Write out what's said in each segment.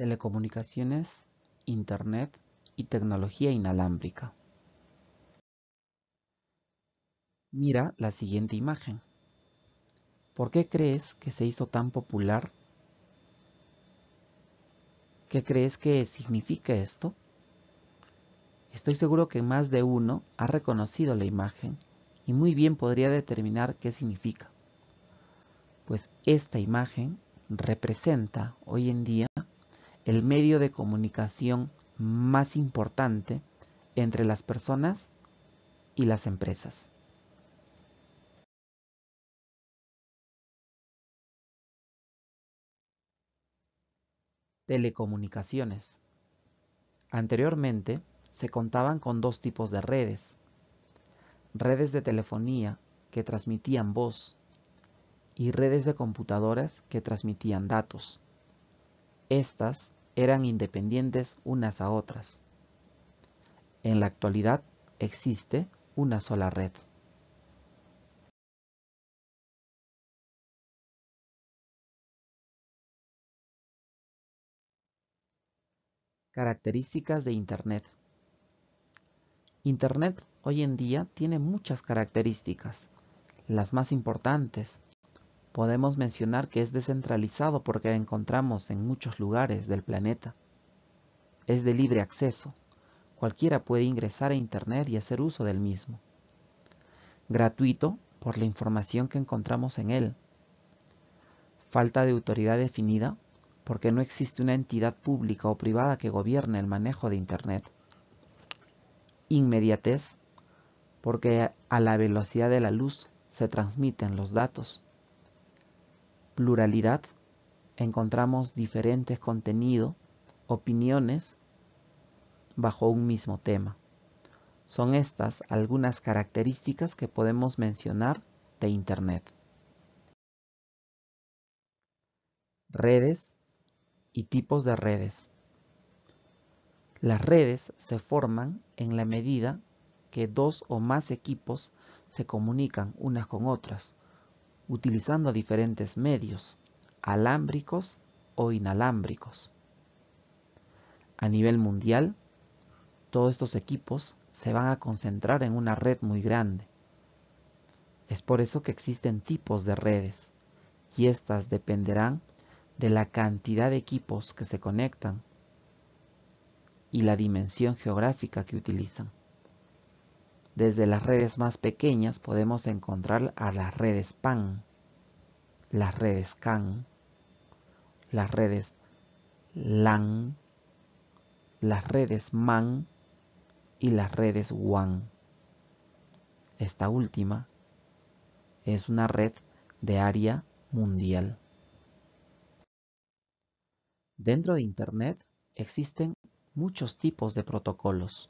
telecomunicaciones, Internet y tecnología inalámbrica. Mira la siguiente imagen. ¿Por qué crees que se hizo tan popular? ¿Qué crees que significa esto? Estoy seguro que más de uno ha reconocido la imagen y muy bien podría determinar qué significa. Pues esta imagen representa hoy en día el medio de comunicación más importante entre las personas y las empresas. Telecomunicaciones. Anteriormente se contaban con dos tipos de redes. Redes de telefonía que transmitían voz y redes de computadoras que transmitían datos. Estas eran independientes unas a otras. En la actualidad existe una sola red. Características de Internet. Internet hoy en día tiene muchas características. Las más importantes podemos mencionar que es descentralizado porque encontramos en muchos lugares del planeta. Es de libre acceso. Cualquiera puede ingresar a Internet y hacer uso del mismo. Gratuito por la información que encontramos en él. Falta de autoridad definida porque no existe una entidad pública o privada que gobierne el manejo de Internet. Inmediatez porque a la velocidad de la luz se transmiten los datos pluralidad encontramos diferentes contenidos, opiniones bajo un mismo tema. Son estas algunas características que podemos mencionar de Internet. Redes y tipos de redes. Las redes se forman en la medida que dos o más equipos se comunican unas con otras utilizando diferentes medios, alámbricos o inalámbricos. A nivel mundial, todos estos equipos se van a concentrar en una red muy grande. Es por eso que existen tipos de redes y estas dependerán de la cantidad de equipos que se conectan y la dimensión geográfica que utilizan. Desde las redes más pequeñas podemos encontrar a las redes PAN, las redes CAN, las redes LAN, las redes MAN y las redes WAN. Esta última es una red de área mundial. Dentro de Internet existen muchos tipos de protocolos.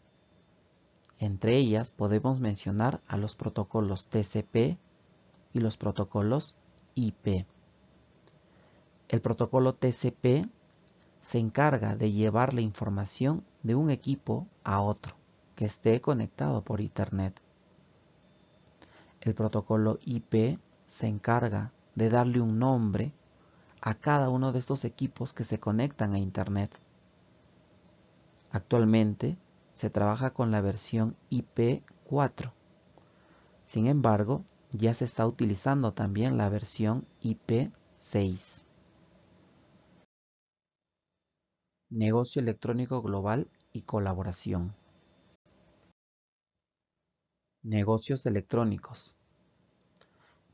Entre ellas podemos mencionar a los protocolos TCP y los protocolos IP. El protocolo TCP se encarga de llevar la información de un equipo a otro que esté conectado por Internet. El protocolo IP se encarga de darle un nombre a cada uno de estos equipos que se conectan a Internet. Actualmente, se trabaja con la versión IP4. Sin embargo, ya se está utilizando también la versión IP6. Negocio electrónico global y colaboración. Negocios electrónicos.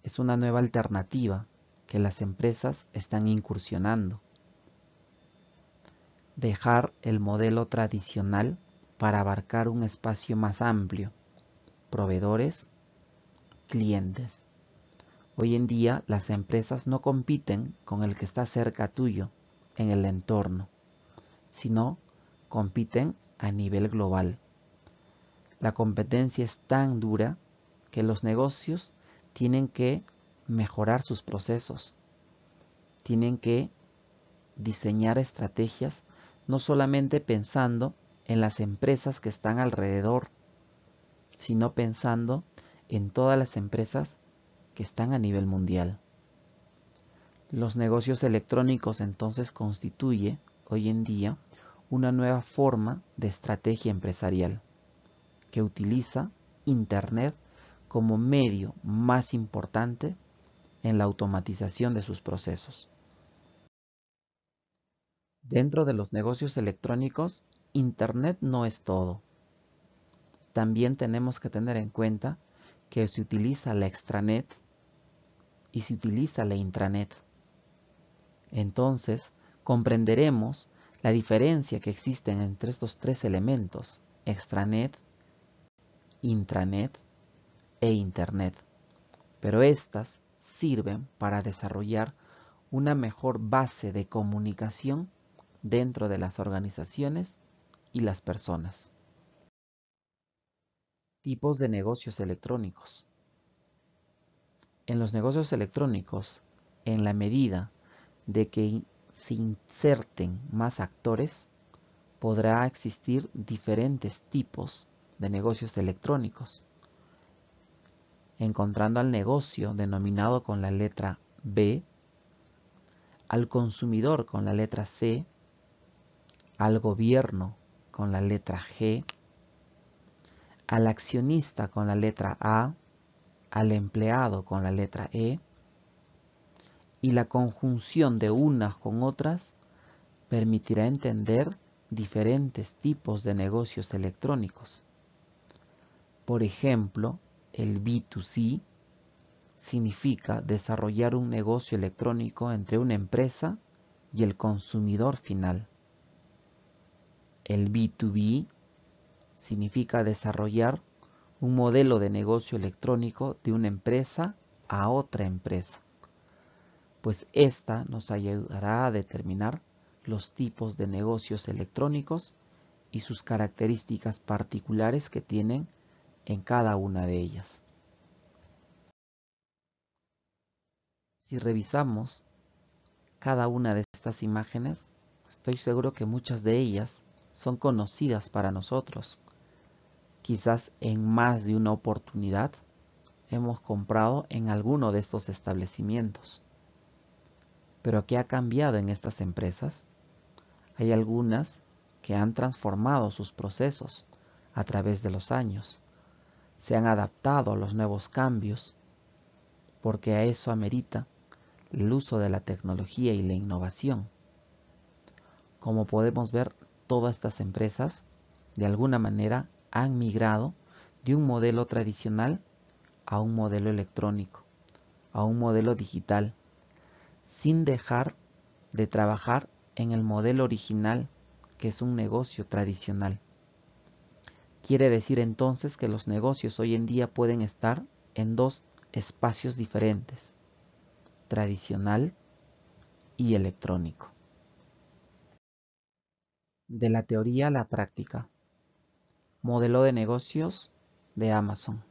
Es una nueva alternativa que las empresas están incursionando. Dejar el modelo tradicional para abarcar un espacio más amplio, proveedores, clientes. Hoy en día las empresas no compiten con el que está cerca tuyo, en el entorno, sino compiten a nivel global. La competencia es tan dura que los negocios tienen que mejorar sus procesos, tienen que diseñar estrategias no solamente pensando en las empresas que están alrededor, sino pensando en todas las empresas que están a nivel mundial. Los negocios electrónicos entonces constituye, hoy en día, una nueva forma de estrategia empresarial que utiliza Internet como medio más importante en la automatización de sus procesos. Dentro de los negocios electrónicos Internet no es todo. También tenemos que tener en cuenta que se utiliza la extranet y se utiliza la intranet. Entonces, comprenderemos la diferencia que existe entre estos tres elementos, extranet, intranet e internet. Pero estas sirven para desarrollar una mejor base de comunicación dentro de las organizaciones y las personas. Tipos de negocios electrónicos. En los negocios electrónicos, en la medida de que se inserten más actores, podrá existir diferentes tipos de negocios electrónicos, encontrando al negocio denominado con la letra B, al consumidor con la letra C, al gobierno con la letra G, al accionista con la letra A, al empleado con la letra E, y la conjunción de unas con otras permitirá entender diferentes tipos de negocios electrónicos. Por ejemplo, el B2C significa desarrollar un negocio electrónico entre una empresa y el consumidor final. El B2B significa desarrollar un modelo de negocio electrónico de una empresa a otra empresa, pues esta nos ayudará a determinar los tipos de negocios electrónicos y sus características particulares que tienen en cada una de ellas. Si revisamos cada una de estas imágenes, estoy seguro que muchas de ellas son conocidas para nosotros. Quizás en más de una oportunidad hemos comprado en alguno de estos establecimientos. Pero ¿qué ha cambiado en estas empresas? Hay algunas que han transformado sus procesos a través de los años. Se han adaptado a los nuevos cambios porque a eso amerita el uso de la tecnología y la innovación. Como podemos ver, todas estas empresas, de alguna manera, han migrado de un modelo tradicional a un modelo electrónico, a un modelo digital, sin dejar de trabajar en el modelo original, que es un negocio tradicional. Quiere decir entonces que los negocios hoy en día pueden estar en dos espacios diferentes, tradicional y electrónico. De la teoría a la práctica. Modelo de negocios de Amazon.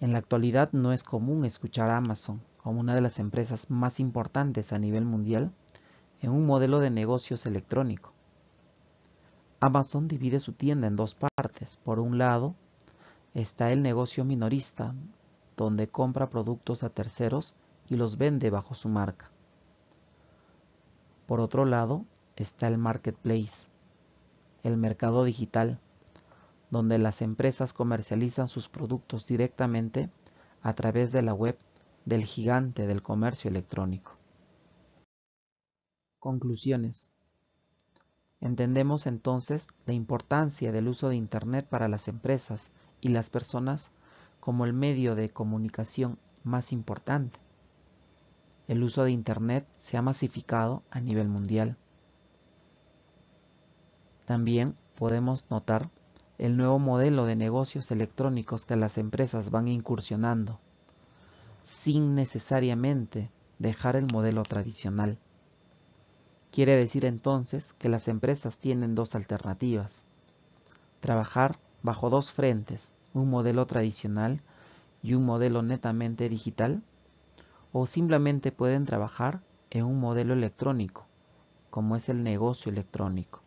En la actualidad no es común escuchar a Amazon como una de las empresas más importantes a nivel mundial en un modelo de negocios electrónico. Amazon divide su tienda en dos partes. Por un lado está el negocio minorista, donde compra productos a terceros y los vende bajo su marca. Por otro lado está el marketplace, el mercado digital, donde las empresas comercializan sus productos directamente a través de la web del gigante del comercio electrónico. Conclusiones. Entendemos entonces la importancia del uso de Internet para las empresas y las personas como el medio de comunicación más importante. El uso de Internet se ha masificado a nivel mundial también podemos notar el nuevo modelo de negocios electrónicos que las empresas van incursionando, sin necesariamente dejar el modelo tradicional. Quiere decir entonces que las empresas tienen dos alternativas. Trabajar bajo dos frentes, un modelo tradicional y un modelo netamente digital, o simplemente pueden trabajar en un modelo electrónico, como es el negocio electrónico.